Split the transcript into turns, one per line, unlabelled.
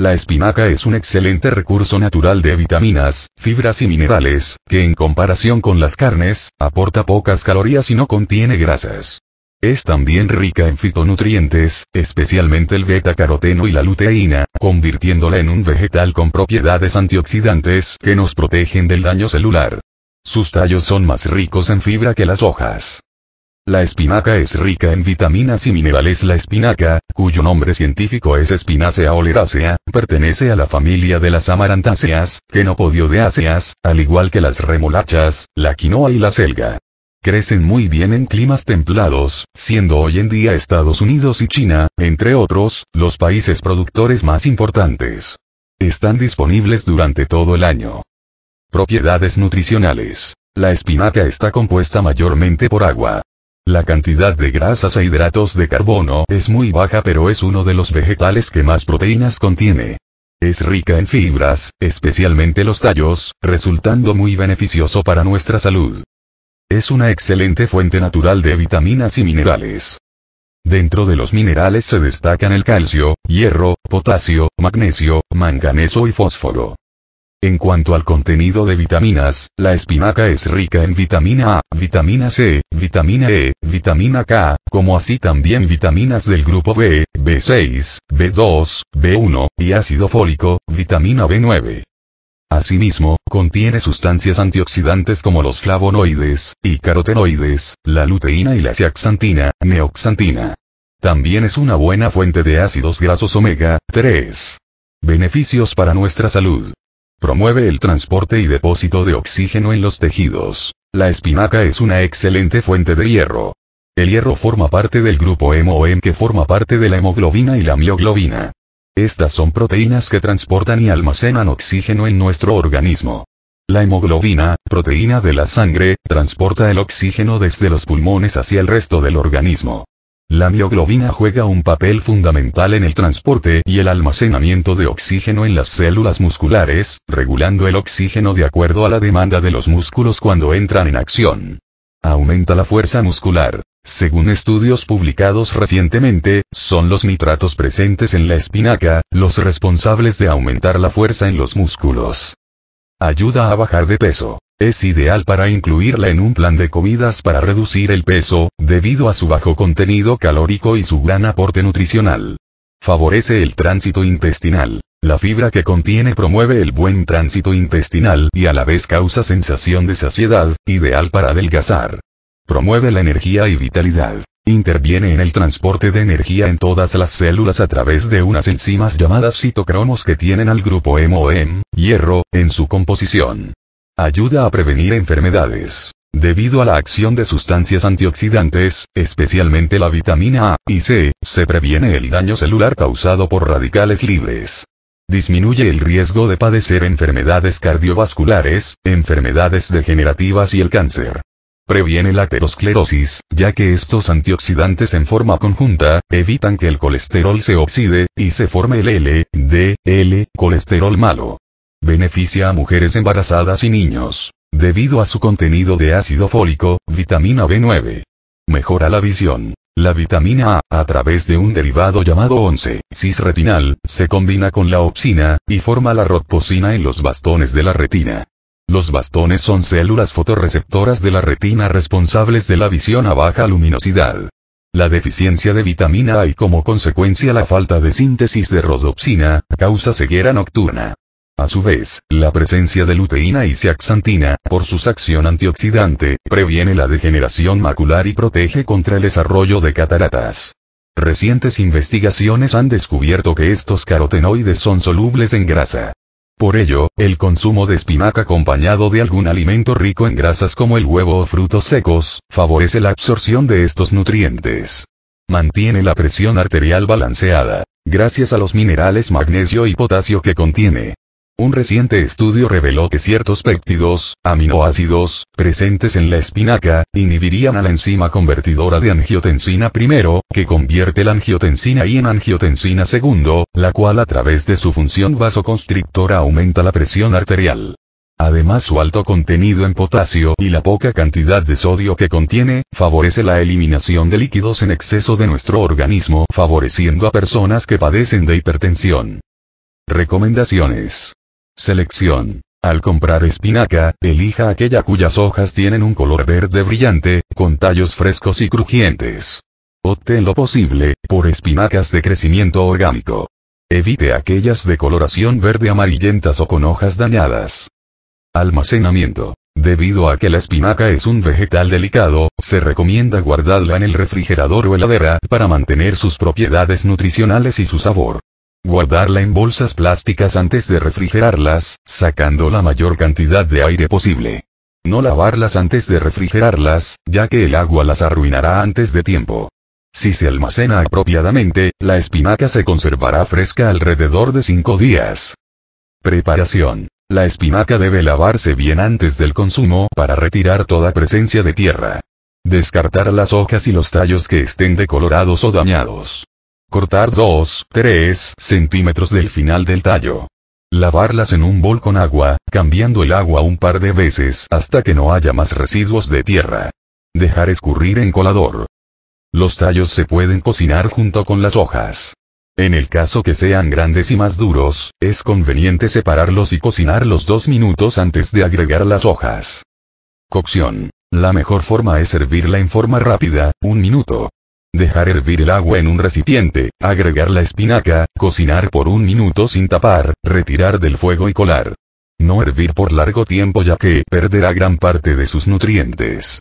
La espinaca es un excelente recurso natural de vitaminas, fibras y minerales, que en comparación con las carnes, aporta pocas calorías y no contiene grasas. Es también rica en fitonutrientes, especialmente el beta-caroteno y la luteína, convirtiéndola en un vegetal con propiedades antioxidantes que nos protegen del daño celular. Sus tallos son más ricos en fibra que las hojas. La espinaca es rica en vitaminas y minerales. La espinaca, cuyo nombre científico es Spinacea oleracea, pertenece a la familia de las amarantáceas, áceas, al igual que las remolachas, la quinoa y la selga. Crecen muy bien en climas templados, siendo hoy en día Estados Unidos y China, entre otros, los países productores más importantes. Están disponibles durante todo el año. Propiedades nutricionales. La espinaca está compuesta mayormente por agua. La cantidad de grasas e hidratos de carbono es muy baja pero es uno de los vegetales que más proteínas contiene. Es rica en fibras, especialmente los tallos, resultando muy beneficioso para nuestra salud. Es una excelente fuente natural de vitaminas y minerales. Dentro de los minerales se destacan el calcio, hierro, potasio, magnesio, manganeso y fósforo. En cuanto al contenido de vitaminas, la espinaca es rica en vitamina A, vitamina C, vitamina E, vitamina K, como así también vitaminas del grupo B, B6, B2, B1, y ácido fólico, vitamina B9. Asimismo, contiene sustancias antioxidantes como los flavonoides, y carotenoides, la luteína y la zeaxantina, neoxantina. También es una buena fuente de ácidos grasos omega 3. Beneficios para nuestra salud. Promueve el transporte y depósito de oxígeno en los tejidos. La espinaca es una excelente fuente de hierro. El hierro forma parte del grupo MOM que forma parte de la hemoglobina y la mioglobina. Estas son proteínas que transportan y almacenan oxígeno en nuestro organismo. La hemoglobina, proteína de la sangre, transporta el oxígeno desde los pulmones hacia el resto del organismo. La mioglobina juega un papel fundamental en el transporte y el almacenamiento de oxígeno en las células musculares, regulando el oxígeno de acuerdo a la demanda de los músculos cuando entran en acción. Aumenta la fuerza muscular. Según estudios publicados recientemente, son los nitratos presentes en la espinaca, los responsables de aumentar la fuerza en los músculos. Ayuda a bajar de peso. Es ideal para incluirla en un plan de comidas para reducir el peso, debido a su bajo contenido calórico y su gran aporte nutricional. Favorece el tránsito intestinal. La fibra que contiene promueve el buen tránsito intestinal y a la vez causa sensación de saciedad, ideal para adelgazar. Promueve la energía y vitalidad. Interviene en el transporte de energía en todas las células a través de unas enzimas llamadas citocromos que tienen al grupo MOM, hierro, en su composición. Ayuda a prevenir enfermedades. Debido a la acción de sustancias antioxidantes, especialmente la vitamina A y C, se previene el daño celular causado por radicales libres. Disminuye el riesgo de padecer enfermedades cardiovasculares, enfermedades degenerativas y el cáncer. Previene la aterosclerosis, ya que estos antioxidantes en forma conjunta, evitan que el colesterol se oxide, y se forme el LDL, L, colesterol malo. Beneficia a mujeres embarazadas y niños. Debido a su contenido de ácido fólico, vitamina B9. Mejora la visión. La vitamina A, a través de un derivado llamado 11-cisretinal, se combina con la opsina, y forma la rodopsina en los bastones de la retina. Los bastones son células fotorreceptoras de la retina responsables de la visión a baja luminosidad. La deficiencia de vitamina A y como consecuencia la falta de síntesis de rodopsina, causa ceguera nocturna. A su vez, la presencia de luteína y zeaxantina, por su acción antioxidante, previene la degeneración macular y protege contra el desarrollo de cataratas. Recientes investigaciones han descubierto que estos carotenoides son solubles en grasa. Por ello, el consumo de espinaca acompañado de algún alimento rico en grasas como el huevo o frutos secos, favorece la absorción de estos nutrientes. Mantiene la presión arterial balanceada, gracias a los minerales magnesio y potasio que contiene. Un reciente estudio reveló que ciertos péptidos, aminoácidos, presentes en la espinaca, inhibirían a la enzima convertidora de angiotensina I, que convierte la angiotensina I en angiotensina II, la cual a través de su función vasoconstrictora aumenta la presión arterial. Además su alto contenido en potasio y la poca cantidad de sodio que contiene, favorece la eliminación de líquidos en exceso de nuestro organismo, favoreciendo a personas que padecen de hipertensión. Recomendaciones Selección. Al comprar espinaca, elija aquella cuyas hojas tienen un color verde brillante, con tallos frescos y crujientes. Opte lo posible, por espinacas de crecimiento orgánico. Evite aquellas de coloración verde amarillentas o con hojas dañadas. Almacenamiento. Debido a que la espinaca es un vegetal delicado, se recomienda guardarla en el refrigerador o heladera para mantener sus propiedades nutricionales y su sabor. Guardarla en bolsas plásticas antes de refrigerarlas, sacando la mayor cantidad de aire posible. No lavarlas antes de refrigerarlas, ya que el agua las arruinará antes de tiempo. Si se almacena apropiadamente, la espinaca se conservará fresca alrededor de 5 días. Preparación. La espinaca debe lavarse bien antes del consumo para retirar toda presencia de tierra. Descartar las hojas y los tallos que estén decolorados o dañados. Cortar 2-3 centímetros del final del tallo. Lavarlas en un bol con agua, cambiando el agua un par de veces hasta que no haya más residuos de tierra. Dejar escurrir en colador. Los tallos se pueden cocinar junto con las hojas. En el caso que sean grandes y más duros, es conveniente separarlos y cocinarlos dos minutos antes de agregar las hojas. Cocción. La mejor forma es servirla en forma rápida, un minuto dejar hervir el agua en un recipiente, agregar la espinaca, cocinar por un minuto sin tapar, retirar del fuego y colar. No hervir por largo tiempo ya que perderá gran parte de sus nutrientes.